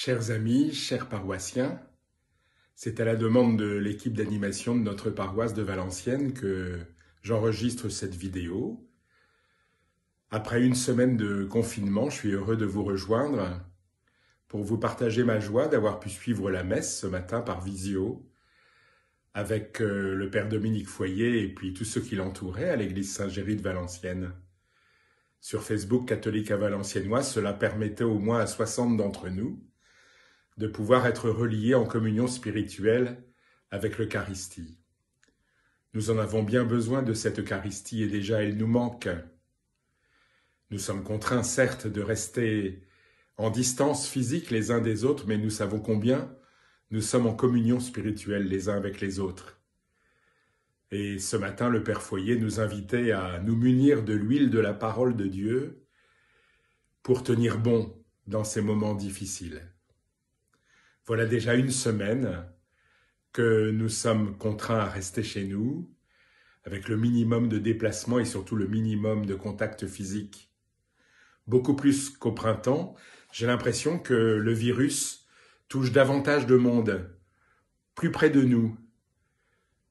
Chers amis, chers paroissiens, c'est à la demande de l'équipe d'animation de notre paroisse de Valenciennes que j'enregistre cette vidéo. Après une semaine de confinement, je suis heureux de vous rejoindre pour vous partager ma joie d'avoir pu suivre la messe ce matin par visio avec euh, le père Dominique Foyer et puis tous ceux qui l'entouraient à l'église Saint-Géry de Valenciennes. Sur Facebook catholique à Valenciennois, cela permettait au moins à 60 d'entre nous de pouvoir être reliés en communion spirituelle avec l'Eucharistie. Nous en avons bien besoin de cette Eucharistie et déjà elle nous manque. Nous sommes contraints certes de rester en distance physique les uns des autres, mais nous savons combien nous sommes en communion spirituelle les uns avec les autres. Et ce matin, le Père Foyer nous invitait à nous munir de l'huile de la parole de Dieu pour tenir bon dans ces moments difficiles. Voilà déjà une semaine que nous sommes contraints à rester chez nous, avec le minimum de déplacement et surtout le minimum de contact physique. Beaucoup plus qu'au printemps, j'ai l'impression que le virus touche davantage de monde, plus près de nous.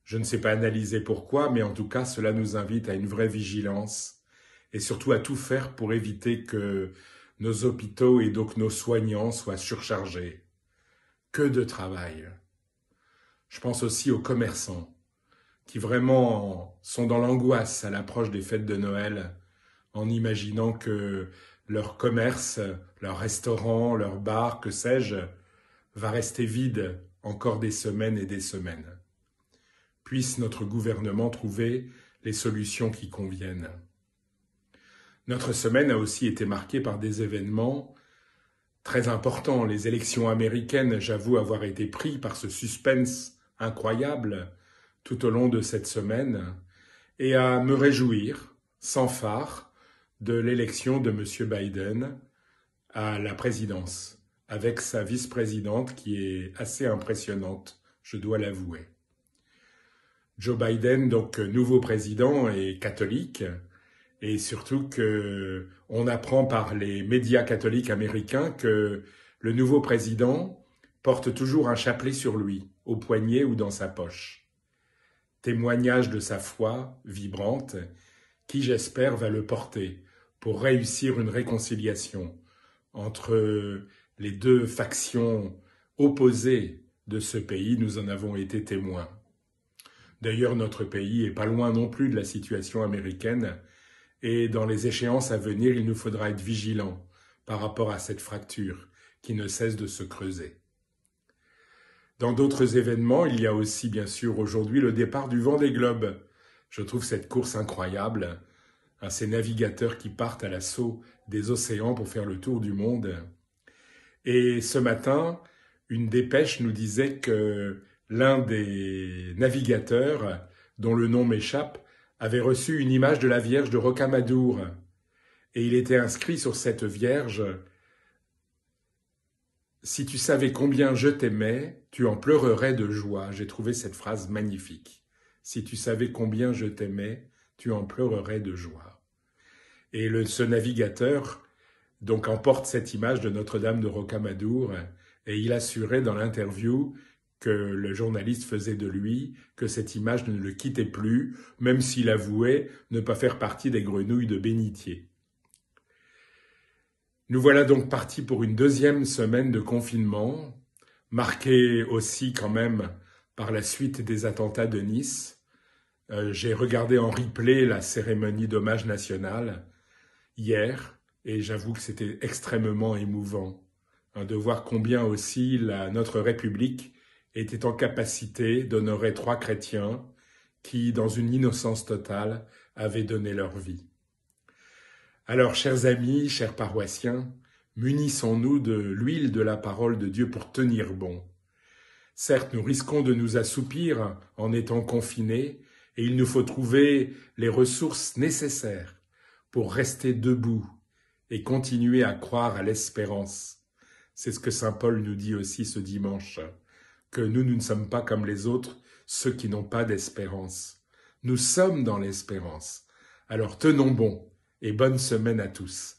Je ne sais pas analyser pourquoi, mais en tout cas, cela nous invite à une vraie vigilance et surtout à tout faire pour éviter que nos hôpitaux et donc nos soignants soient surchargés de travail. Je pense aussi aux commerçants qui vraiment sont dans l'angoisse à l'approche des fêtes de Noël en imaginant que leur commerce, leur restaurant, leur bar, que sais-je, va rester vide encore des semaines et des semaines. Puisse notre gouvernement trouver les solutions qui conviennent. Notre semaine a aussi été marquée par des événements très important. Les élections américaines, j'avoue avoir été pris par ce suspense incroyable tout au long de cette semaine et à me réjouir sans phare de l'élection de M. Biden à la présidence, avec sa vice-présidente qui est assez impressionnante, je dois l'avouer. Joe Biden, donc nouveau président et catholique, et surtout que on apprend par les médias catholiques américains que le nouveau président porte toujours un chapelet sur lui, au poignet ou dans sa poche. Témoignage de sa foi vibrante, qui j'espère va le porter pour réussir une réconciliation entre les deux factions opposées de ce pays, nous en avons été témoins. D'ailleurs, notre pays est pas loin non plus de la situation américaine, et dans les échéances à venir, il nous faudra être vigilants par rapport à cette fracture qui ne cesse de se creuser. Dans d'autres événements, il y a aussi bien sûr aujourd'hui le départ du vent des globes. Je trouve cette course incroyable à ces navigateurs qui partent à l'assaut des océans pour faire le tour du monde. Et ce matin, une dépêche nous disait que l'un des navigateurs, dont le nom m'échappe, avait reçu une image de la Vierge de Rocamadour, et il était inscrit sur cette Vierge Si tu savais combien je t'aimais, tu en pleurerais de joie. J'ai trouvé cette phrase magnifique. Si tu savais combien je t'aimais, tu en pleurerais de joie. Et le, ce navigateur donc emporte cette image de Notre-Dame de Rocamadour, et il assurait dans l'interview que le journaliste faisait de lui, que cette image ne le quittait plus, même s'il avouait ne pas faire partie des grenouilles de bénitier. Nous voilà donc partis pour une deuxième semaine de confinement, marquée aussi quand même par la suite des attentats de Nice. Euh, j'ai regardé en replay la cérémonie d'hommage national hier, et j'avoue que c'était extrêmement émouvant de voir combien aussi la, notre République était en capacité d'honorer trois chrétiens qui, dans une innocence totale, avaient donné leur vie. Alors, chers amis, chers paroissiens, munissons-nous de l'huile de la parole de Dieu pour tenir bon. Certes, nous risquons de nous assoupir en étant confinés, et il nous faut trouver les ressources nécessaires pour rester debout et continuer à croire à l'espérance. C'est ce que Saint Paul nous dit aussi ce dimanche que nous, nous ne sommes pas comme les autres, ceux qui n'ont pas d'espérance. Nous sommes dans l'espérance. Alors tenons bon et bonne semaine à tous.